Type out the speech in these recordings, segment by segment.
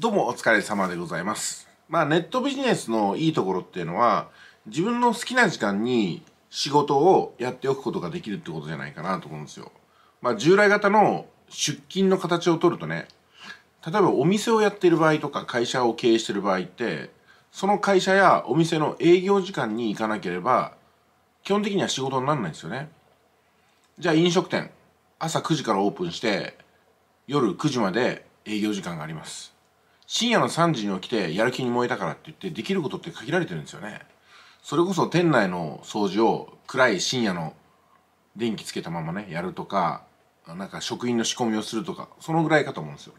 どうもお疲れ様でございます。まあネットビジネスのいいところっていうのは自分の好きな時間に仕事をやっておくことができるってことじゃないかなと思うんですよ。まあ従来型の出勤の形を取るとね、例えばお店をやってる場合とか会社を経営している場合って、その会社やお店の営業時間に行かなければ基本的には仕事にならないんですよね。じゃあ飲食店、朝9時からオープンして夜9時まで営業時間があります。深夜の3時に起きてやる気に燃えたからって言ってできることって限られてるんですよねそれこそ店内の掃除を暗い深夜の電気つけたままねやるとかなんか職員の仕込みをするとかそのぐらいかと思うんですよ、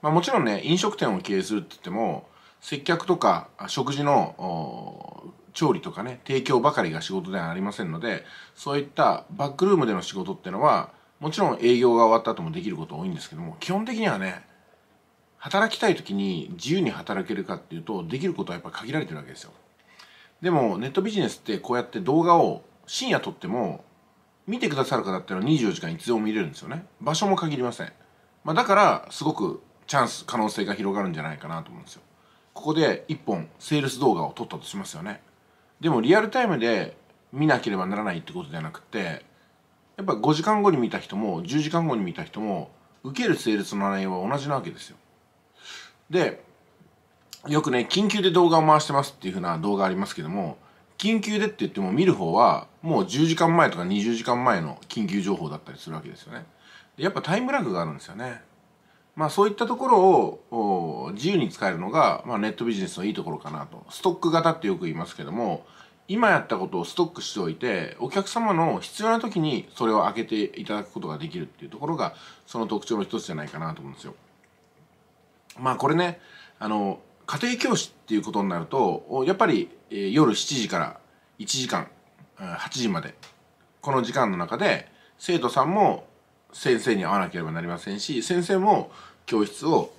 まあ、もちろんね飲食店を経営するって言っても接客とか食事の調理とかね提供ばかりが仕事ではありませんのでそういったバックルームでの仕事ってのはもちろん営業が終わった後もできること多いんですけども基本的にはね働きたい時に自由に働けるかっていうとできることはやっぱ限られてるわけですよでもネットビジネスってこうやって動画を深夜撮っても見てくださる方っていうのは24時間いつでも見れるんですよね場所も限りません、まあ、だからすごくチャンス可能性が広がるんじゃないかなと思うんですよここで1本セールス動画を撮ったとしますよねでもリアルタイムで見なければならないってことじゃなくてやっぱ5時間後に見た人も10時間後に見た人も受けるセールスの内容は同じなわけですよでよくね緊急で動画を回してますっていう風な動画ありますけども緊急でって言っても見る方はもう10時間前とか20時間前の緊急情報だったりするわけですよねやっぱタイムラグがあるんですよねまあそういったところを自由に使えるのが、まあ、ネットビジネスのいいところかなとストック型ってよく言いますけども今やったことをストックしておいてお客様の必要な時にそれを開けていただくことができるっていうところがその特徴の一つじゃないかなと思うんですよまあこれねあの家庭教師っていうことになるとやっぱり、えー、夜7時から1時間8時までこの時間の中で生徒さんも先生に会わなければなりませんし先生も教室を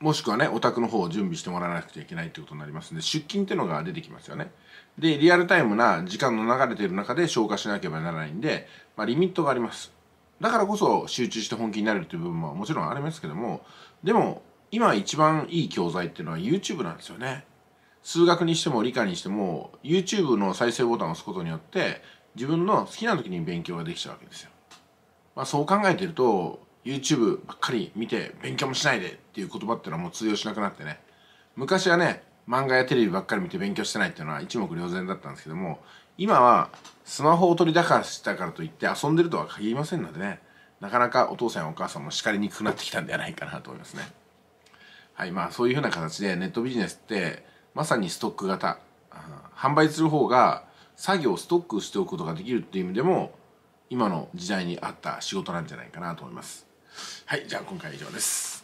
もしくはねお宅の方を準備してもらわなくちゃいけないってことになりますんで出勤っていうのが出てきますよねでリアルタイムな時間の流れている中で消化しなければならないんで、まあ、リミットがありますだからこそ集中して本気になれるという部分ももちろんありますけどもでも今一番いい教材っていうのは YouTube なんですよね数学にしても理科にしても YouTube の再生ボタンを押すことによって自分の好きな時に勉強ができちゃうわけですよ、まあ、そう考えてると YouTube ばっかり見て勉強もしないでっていう言葉っていうのはもう通用しなくなってね昔はね漫画やテレビばっかり見て勉強してないっていうのは一目瞭然だったんですけども今はスマホを取り出したからといって遊んでるとは限りませんのでねなかなかお父さんやお母さんも叱りにくくなってきたんではないかなと思いますね。はいまあ、そういうふうな形でネットビジネスってまさにストック型販売する方が作業をストックしておくことができるっていう意味でも今の時代に合った仕事なんじゃないかなと思います。はい、じゃあ今回以上です。